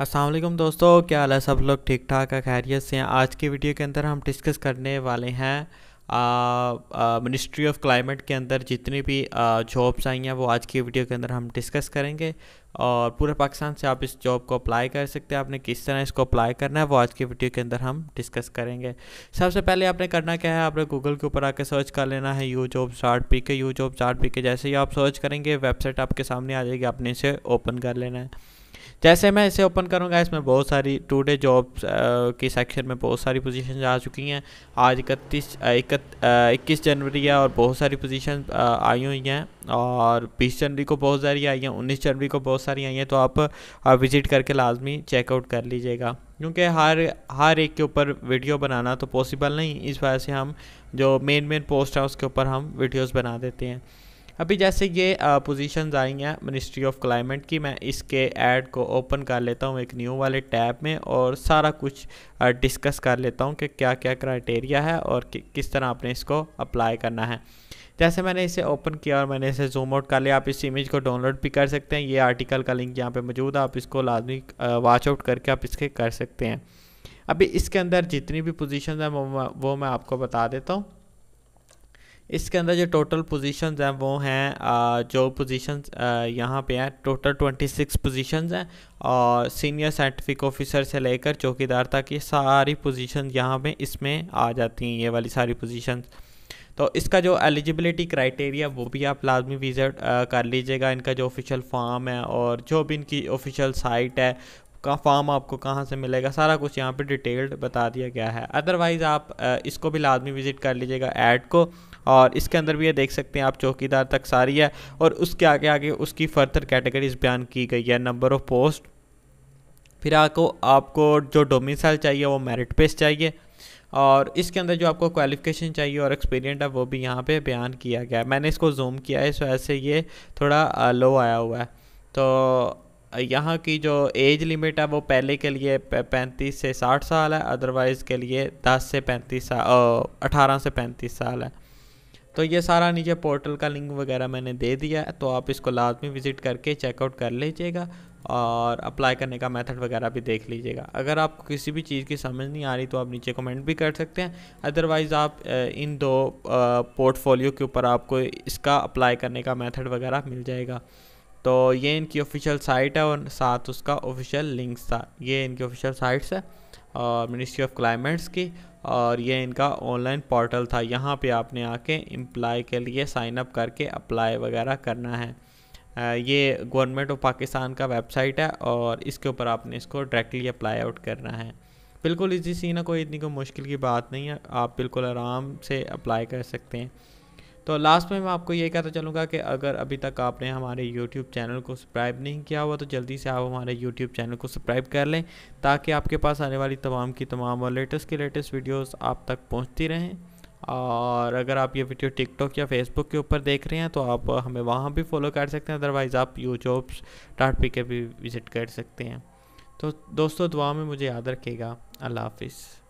असलम दोस्तों क्या हाल है सब लोग ठीक ठाक है खैरियत से हैं आज की वीडियो के अंदर हम डिस्कस करने वाले हैं मिनिस्ट्री ऑफ क्लाइमेट के अंदर जितनी भी जॉब्स आई हैं वो आज की वीडियो के अंदर हम डिस्कस करेंगे और पूरे पाकिस्तान से आप इस जॉब को अप्लाई कर सकते हैं आपने किस तरह इसको अप्लाई करना है वो आज की वीडियो के अंदर हम डिस्कस करेंगे सबसे पहले आपने करना क्या है आपने गूगल के ऊपर आके सर्च कर लेना है U job chart P K U job chart P K जैसे ही आप सर्च करेंगे वेबसाइट आपके सामने आ जाएगी आपने इसे ओपन कर लेना है जैसे मैं इसे ओपन करूँगा इसमें बहुत सारी टू डे जॉब्स की सेक्शन में बहुत सारी पोजीशन आ चुकी हैं आज इकतीस इक्कीस जनवरी है और बहुत सारी पोजीशन आई हुई हैं और बीस जनवरी को बहुत सारी आई हैं उन्नीस जनवरी को बहुत सारी आई हैं तो आप विज़िट करके लाजमी चेकआउट कर लीजिएगा क्योंकि हर हर एक के ऊपर वीडियो बनाना तो पॉसिबल नहीं इस वजह से हम जो मेन मेन पोस्ट है उसके ऊपर हम वीडियोस बना देते हैं अभी जैसे ये पोजीशन आई हैं मिनिस्ट्री ऑफ क्लाइमेट की मैं इसके ऐड को ओपन कर लेता हूँ एक न्यू वाले टैब में और सारा कुछ डिस्कस कर लेता हूँ कि क्या क्या क्राइटेरिया है और कि, किस तरह आपने इसको अप्लाई करना है जैसे मैंने इसे ओपन किया और मैंने इसे जूम आउट कर लिया आप इस इमेज को डाउनलोड भी कर सकते हैं ये आर्टिकल का लिंक यहाँ पे मौजूद है आप इसको लाजमी वॉच आउट करके आप इसके कर सकते हैं अभी इसके अंदर जितनी भी पोजिशन है वो मैं आपको बता देता हूँ इसके अंदर जो टोटल पोजीशंस हैं वो हैं जो पोजीशंस यहाँ पे हैं टोटल ट्वेंटी सिक्स पोजीशंस हैं और सीनियर साइंटिफिक ऑफिसर से लेकर चौकीदार तक ये सारी पोजीशन यहाँ पे इसमें आ जाती हैं ये वाली सारी पोजीशंस तो इसका जो एलिजिबिलिटी क्राइटेरिया वो भी आप लाजमी विज़िट कर लीजिएगा इनका जो ऑफिशियल फॉर्म है और जो भी इनकी ऑफिशियल साइट है का फॉर्म आपको कहाँ से मिलेगा सारा कुछ यहाँ पे डिटेल्ड बता दिया गया है अदरवाइज़ आप इसको भी लाजमी विज़िट कर लीजिएगा ऐड को और इसके अंदर भी ये देख सकते हैं आप चौकीदार तक सारी है और उसके आगे आगे उसकी फर्दर कैटेगरीज बयान की गई है नंबर ऑफ़ पोस्ट फिर आपको आपको जो डोमिसाइल चाहिए वो मेरिट पेस चाहिए और इसके अंदर जो आपको क्वालिफिकेशन चाहिए और एक्सपीरियंस है वो भी यहाँ पे बयान किया गया है मैंने इसको जूम किया है इस वजह से ये थोड़ा लो आया हुआ है तो यहाँ की जो एज लिमिट है वो पहले के लिए पैंतीस से साठ साल है अदरवाइज़ के लिए दस से पैंतीस साल अठारह से पैंतीस साल है तो ये सारा नीचे पोर्टल का लिंक वगैरह मैंने दे दिया है तो आप इसको लाजमी विज़िट करके चेकआउट कर लीजिएगा और अप्लाई करने का मेथड वगैरह भी देख लीजिएगा अगर आपको किसी भी चीज़ की समझ नहीं आ रही तो आप नीचे कमेंट भी कर सकते हैं अदरवाइज़ आप इन दो पोर्टफोलियो के ऊपर आपको इसका अप्लाई करने का मेथड वगैरह मिल जाएगा तो ये इनकी ऑफिशियल साइट है और साथ उसका ऑफिशियल लिंक्स था ये इनकी ऑफिशियल साइट्स है और मिनिस्ट्री ऑफ क्लाइमेट्स की और ये इनका ऑनलाइन पोर्टल था यहाँ पे आपने आके एम्प्लाई के लिए साइन अप करके अप्लाई वगैरह करना है ये गवर्नमेंट ऑफ पाकिस्तान का वेबसाइट है और इसके ऊपर आपने इसको डायरेक्टली अप्लाई आउट करना है बिल्कुल इजी सी ना कोई इतनी कोई मुश्किल की बात नहीं है आप बिल्कुल आराम से अप्लाई कर सकते हैं तो लास्ट में मैं आपको ये कहता चलूँगा कि अगर अभी तक आपने हमारे यूट्यूब चैनल को सब्सक्राइब नहीं किया हुआ तो जल्दी से आप हमारे यूट्यूब चैनल को सब्सक्राइब कर लें ताकि आपके पास आने वाली तमाम की तमाम और लेटेस्ट की लेटेस्ट वीडियोज़ आप तक पहुँचती रहें और अगर आप ये वीडियो टिकटॉक या फेसबुक के ऊपर देख रहे हैं तो आप हमें वहाँ भी फॉलो कर सकते हैं अदरवाइज़ आप यूट्यूब डॉट पी के भी विज़िट कर सकते हैं तो दोस्तों दुआ में मुझे याद रखिएगा अल्लाह हाफिज़